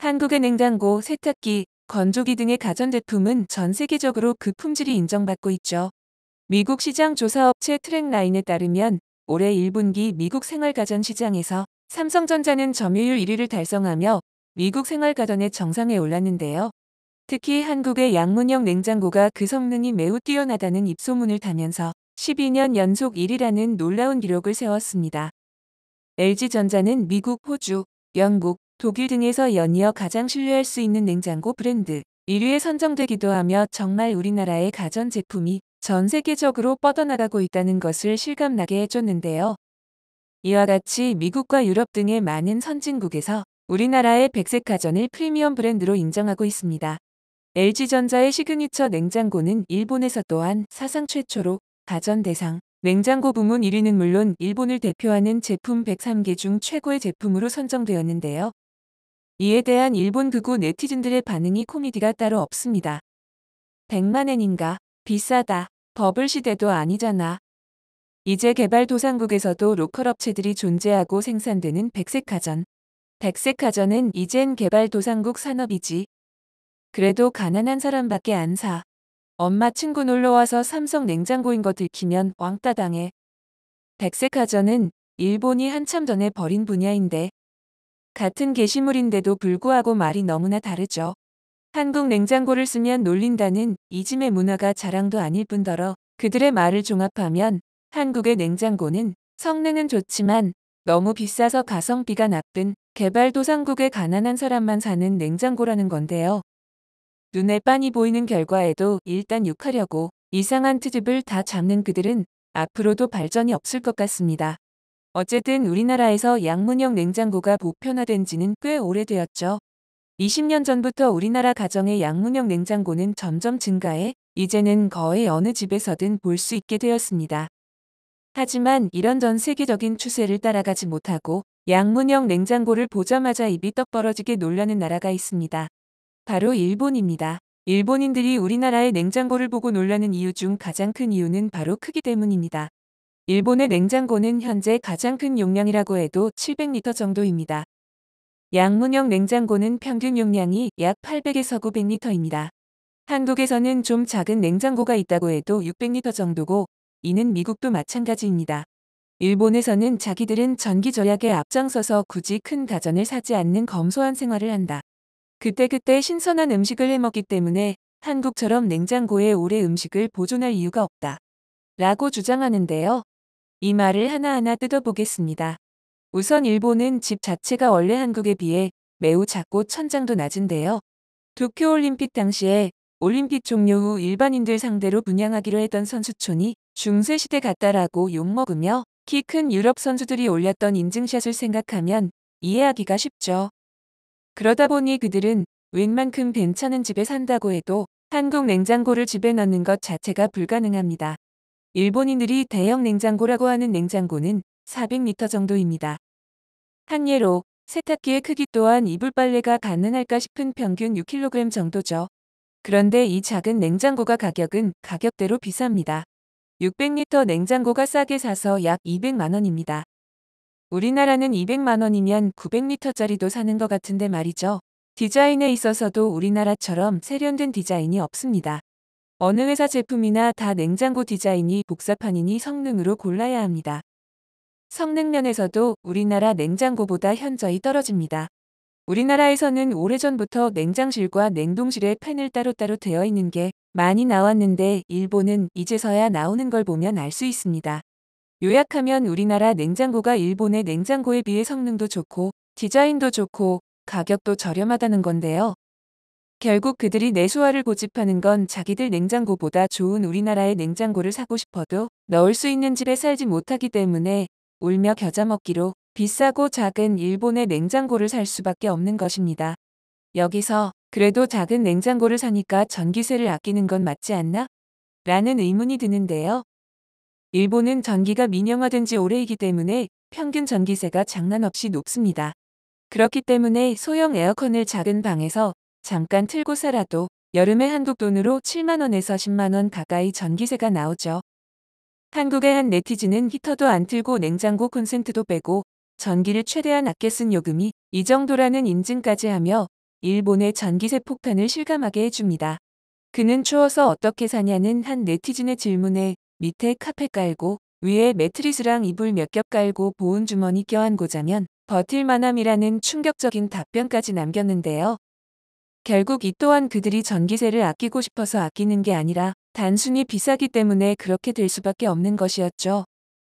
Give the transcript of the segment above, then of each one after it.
한국의 냉장고, 세탁기, 건조기 등의 가전제품은 전 세계적으로 그 품질이 인정받고 있죠. 미국 시장 조사업체 트랙라인에 따르면 올해 1분기 미국 생활가전 시장에서 삼성전자는 점유율 1위를 달성하며 미국 생활가전의 정상에 올랐는데요. 특히 한국의 양문형 냉장고가 그 성능이 매우 뛰어나다는 입소문을 타면서 12년 연속 1위라는 놀라운 기록을 세웠습니다. LG전자는 미국, 호주, 영국, 독일 등에서 연이어 가장 신뢰할 수 있는 냉장고 브랜드 1위에 선정되기도 하며 정말 우리나라의 가전제품이 전 세계적으로 뻗어나가고 있다는 것을 실감나게 해줬는데요. 이와 같이 미국과 유럽 등의 많은 선진국에서 우리나라의 백색 가전을 프리미엄 브랜드로 인정하고 있습니다. LG전자의 시그니처 냉장고는 일본에서 또한 사상 최초로 가전 대상 냉장고 부문 1위는 물론 일본을 대표하는 제품 103개 중 최고의 제품으로 선정되었는데요. 이에 대한 일본 극우 네티즌들의 반응이 코미디가 따로 없습니다. 100만엔인가? 비싸다. 버블 시대도 아니잖아. 이제 개발도상국에서도 로컬업체들이 존재하고 생산되는 백색가전. 백색가전은 이젠 개발도상국 산업이지. 그래도 가난한 사람밖에 안 사. 엄마 친구 놀러와서 삼성 냉장고인 거 들키면 왕따 당해. 백색가전은 일본이 한참 전에 버린 분야인데 같은 게시물인데도 불구하고 말이 너무나 다르죠. 한국 냉장고를 쓰면 놀린다는 이짐의 문화가 자랑도 아닐 뿐더러 그들의 말을 종합하면 한국의 냉장고는 성능은 좋지만 너무 비싸서 가성비가 나쁜 개발도상국의 가난한 사람만 사는 냉장고라는 건데요. 눈에 빤히 보이는 결과에도 일단 욕하려고 이상한 트집을 다 잡는 그들은 앞으로도 발전이 없을 것 같습니다. 어쨌든 우리나라에서 양문형 냉장고가 보편화된 지는 꽤 오래되었죠. 20년 전부터 우리나라 가정의 양문형 냉장고는 점점 증가해 이제는 거의 어느 집에서든 볼 수 있게 되었습니다. 하지만 이런 전 세계적인 추세를 따라가지 못하고 양문형 냉장고를 보자마자 입이 떡 벌어지게 놀라는 나라가 있습니다. 바로 일본입니다. 일본인들이 우리나라의 냉장고를 보고 놀라는 이유 중 가장 큰 이유는 바로 크기 때문입니다. 일본의 냉장고는 현재 가장 큰 용량이라고 해도 700리터 정도입니다. 양문형 냉장고는 평균 용량이 약 800에서 900리터입니다. 한국에서는 좀 작은 냉장고가 있다고 해도 600리터 정도고 이는 미국도 마찬가지입니다. 일본에서는 자기들은 전기 절약에 앞장서서 굳이 큰 가전을 사지 않는 검소한 생활을 한다. 그때그때 신선한 음식을 해먹기 때문에 한국처럼 냉장고에 오래 음식을 보존할 이유가 없다. 라고 주장하는데요. 이 말을 하나하나 뜯어보겠습니다. 우선 일본은 집 자체가 원래 한국에 비해 매우 작고 천장도 낮은데요. 도쿄올림픽 당시에 올림픽 종료 후 일반인들 상대로 분양하기로 했던 선수촌이 중세시대 같다라고 욕먹으며 키 큰 유럽 선수들이 올렸던 인증샷을 생각하면 이해하기가 쉽죠. 그러다 보니 그들은 웬만큼 괜찮은 집에 산다고 해도 한국 냉장고를 집에 넣는 것 자체가 불가능합니다. 일본인들이 대형 냉장고라고 하는 냉장고는 400m 정도입니다. 한 예로 세탁기의 크기 또한 이불 빨래가 가능할까 싶은 평균 6kg 정도죠. 그런데 이 작은 냉장고가 가격은 가격대로 비쌉니다. 600리터 냉장고가 싸게 사서 약 200만원입니다. 우리나라는 200만원이면 900리터짜리도 사는 것 같은데 말이죠. 디자인에 있어서도 우리나라처럼 세련된 디자인이 없습니다. 어느 회사 제품이나 다 냉장고 디자인이 복사판이니 성능으로 골라야 합니다. 성능 면에서도 우리나라 냉장고보다 현저히 떨어집니다. 우리나라에서는 오래전부터 냉장실과 냉동실에 팬을 따로따로 되어 있는 게 많이 나왔는데 일본은 이제서야 나오는 걸 보면 알 수 있습니다. 요약하면 우리나라 냉장고가 일본의 냉장고에 비해 성능도 좋고 디자인도 좋고 가격도 저렴하다는 건데요. 결국 그들이 내소화를 고집하는 건 자기들 냉장고보다 좋은 우리나라의 냉장고를 사고 싶어도 넣을 수 있는 집에 살지 못하기 때문에 울며 겨자 먹기로 비싸고 작은 일본의 냉장고를 살 수밖에 없는 것입니다. 여기서 그래도 작은 냉장고를 사니까 전기세를 아끼는 건 맞지 않나? 라는 의문이 드는데요. 일본은 전기가 민영화된 지 오래이기 때문에 평균 전기세가 장난 없이 높습니다. 그렇기 때문에 소형 에어컨을 작은 방에서 잠깐 틀고 살아도 여름에 한국 돈으로 7만원에서 10만원 가까이 전기세가 나오죠. 한국의 한 네티즌은 히터도 안 틀고 냉장고 콘센트도 빼고 전기를 최대한 아껴 쓴 요금이 이 정도라는 인증까지 하며 일본의 전기세 폭탄을 실감하게 해줍니다. 그는 추워서 어떻게 사냐는 한 네티즌의 질문에 밑에 카펫 깔고 위에 매트리스랑 이불 몇 겹 깔고 보온주머니 껴안고 자면 버틸만함이라는 충격적인 답변까지 남겼는데요. 결국 이 또한 그들이 전기세를 아끼고 싶어서 아끼는 게 아니라 단순히 비싸기 때문에 그렇게 될 수밖에 없는 것이었죠.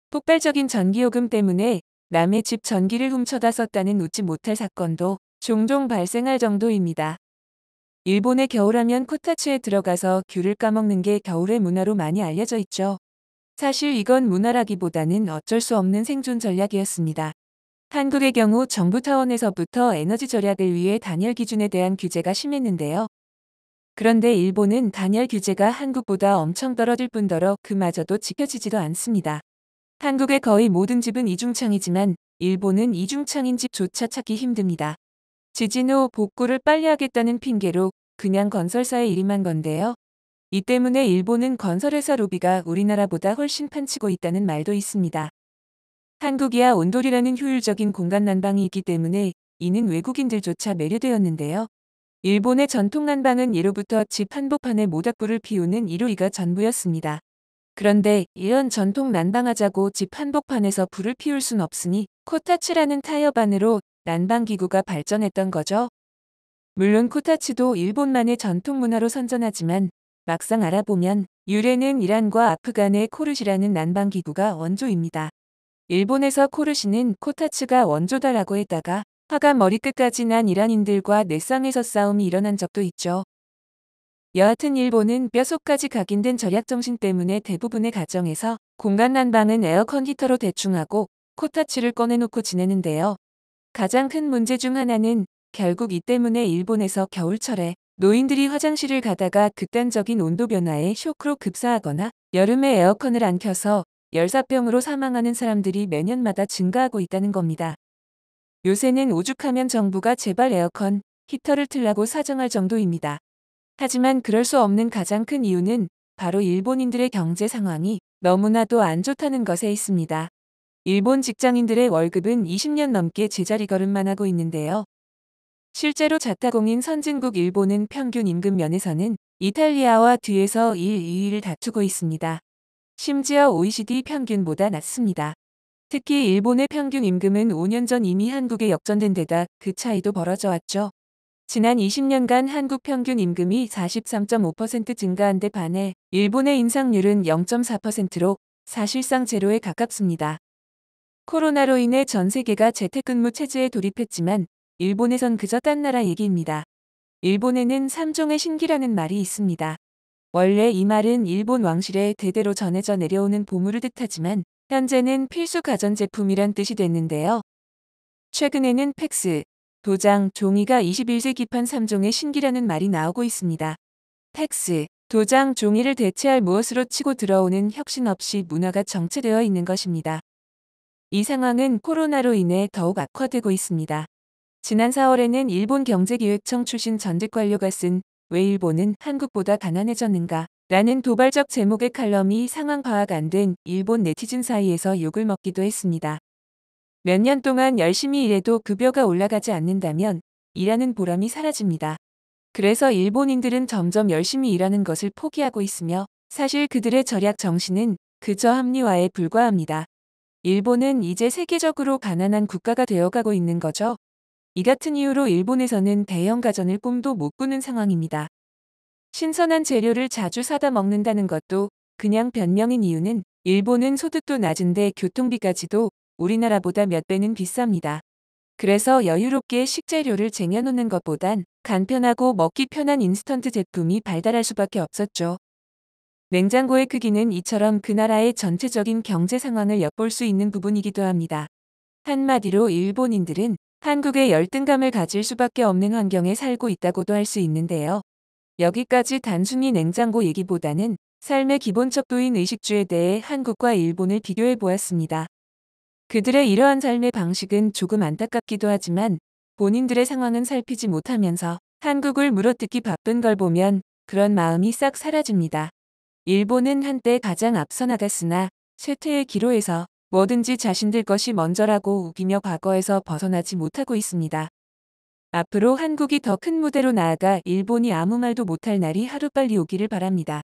폭발적인 전기요금 때문에 남의 집 전기를 훔쳐다 썼다는 웃지 못할 사건도 종종 발생할 정도입니다. 일본의 겨울하면 코타츠에 들어가서 귤을 까먹는 게 겨울의 문화로 많이 알려져 있죠. 사실 이건 문화라기보다는 어쩔 수 없는 생존 전략이었습니다. 한국의 경우 정부 타원에서부터 에너지 절약을 위해 단열 기준에 대한 규제가 심했는데요. 그런데 일본은 단열 규제가 한국보다 엄청 떨어질 뿐더러 그마저도 지켜지지도 않습니다. 한국의 거의 모든 집은 이중창이지만 일본은 이중창인 집조차 찾기 힘듭니다. 지진 후 복구를 빨리 하겠다는 핑계로 그냥 건설사에 일임한 건데요. 이 때문에 일본은 건설회사 로비가 우리나라보다 훨씬 판치고 있다는 말도 있습니다. 한국이야 온돌이라는 효율적인 공간 난방이 있기 때문에 이는 외국인들조차 매료되었는데요. 일본의 전통 난방은 예로부터 집 한복판에 모닥불을 피우는 이로이가 전부였습니다. 그런데 이런 전통 난방하자고 집 한복판에서 불을 피울 순 없으니 코타츠라는 타협안으로 난방기구가 발전했던 거죠. 물론 코타츠도 일본만의 전통 문화로 선전하지만 막상 알아보면 유래는 이란과 아프간의 코르시라는 난방기구가 원조입니다. 일본에서 코르시는 코타츠가 원조다라고 했다가 화가 머리끝까지 난 이란인들과 내쌍에서 싸움이 일어난 적도 있죠. 여하튼 일본은 뼛속까지 각인된 절약정신 때문에 대부분의 가정에서 공간 난방은 에어컨 히터로 대충하고 코타츠를 꺼내놓고 지내는데요. 가장 큰 문제 중 하나는 결국 이 때문에 일본에서 겨울철에 노인들이 화장실을 가다가 극단적인 온도 변화에 쇼크로 급사하거나 여름에 에어컨을 안 켜서 열사병으로 사망하는 사람들이 매년마다 증가하고 있다는 겁니다. 요새는 오죽하면 정부가 제발 에어컨, 히터를 틀라고 사정할 정도입니다. 하지만 그럴 수 없는 가장 큰 이유는 바로 일본인들의 경제 상황이 너무나도 안 좋다는 것에 있습니다. 일본 직장인들의 월급은 20년 넘게 제자리 걸음만 하고 있는데요. 실제로 자타공인 선진국 일본은 평균 임금 면에서는 이탈리아와 뒤에서 1, 2위를 다투고 있습니다. 심지어 OECD 평균보다 낮습니다. 특히 일본의 평균 임금은 5년 전 이미 한국에 역전된 데다 그 차이도 벌어져 왔죠. 지난 20년간 한국 평균 임금이 43.5% 증가한 데 반해 일본의 인상률은 0.4%로 사실상 제로에 가깝습니다. 코로나로 인해 전 세계가 재택근무 체제에 돌입했지만 일본에선 그저 딴 나라 얘기입니다. 일본에는 3종의 신기라는 말이 있습니다. 원래 이 말은 일본 왕실에 대대로 전해져 내려오는 보물을 뜻하지만 현재는 필수 가전제품이란 뜻이 됐는데요. 최근에는 팩스, 도장, 종이가 21세기판 3종의 신기라는 말이 나오고 있습니다. 팩스, 도장, 종이를 대체할 무엇으로 치고 들어오는 혁신 없이 문화가 정체되어 있는 것입니다. 이 상황은 코로나로 인해 더욱 악화되고 있습니다. 지난 4월에는 일본 경제기획청 출신 전직 관료가 쓴왜 일본은 한국보다 가난해졌는가? 라는 도발적 제목의 칼럼이 상황 파악 안 된 일본 네티즌 사이에서 욕을 먹기도 했습니다. 몇 년 동안 열심히 일해도 급여가 올라가지 않는다면 일하는 보람이 사라집니다. 그래서 일본인들은 점점 열심히 일하는 것을 포기하고 있으며 사실 그들의 절약 정신은 그저 합리화에 불과합니다. 일본은 이제 세계적으로 가난한 국가가 되어가고 있는 거죠. 이 같은 이유로 일본에서는 대형 가전을 꿈도 못 꾸는 상황입니다. 신선한 재료를 자주 사다 먹는다는 것도 그냥 변명인 이유는 일본은 소득도 낮은데 교통비까지도 우리나라보다 몇 배는 비쌉니다. 그래서 여유롭게 식재료를 쟁여놓는 것보단 간편하고 먹기 편한 인스턴트 제품이 발달할 수밖에 없었죠. 냉장고의 크기는 이처럼 그 나라의 전체적인 경제 상황을 엿볼 수 있는 부분이기도 합니다. 한마디로 일본인들은 한국의 열등감을 가질 수밖에 없는 환경에 살고 있다고도 할 수 있는데요. 여기까지 단순히 냉장고 얘기보다는 삶의 기본 척도인 의식주에 대해 한국과 일본을 비교해 보았습니다. 그들의 이러한 삶의 방식은 조금 안타깝기도 하지만 본인들의 상황은 살피지 못하면서 한국을 물어뜯기 바쁜 걸 보면 그런 마음이 싹 사라집니다. 일본은 한때 가장 앞서 나갔으나 쇠퇴의 기로에서 뭐든지 자신들 것이 먼저라고 우기며 과거에서 벗어나지 못하고 있습니다. 앞으로 한국이 더 큰 무대로 나아가 일본이 아무 말도 못할 날이 하루빨리 오기를 바랍니다.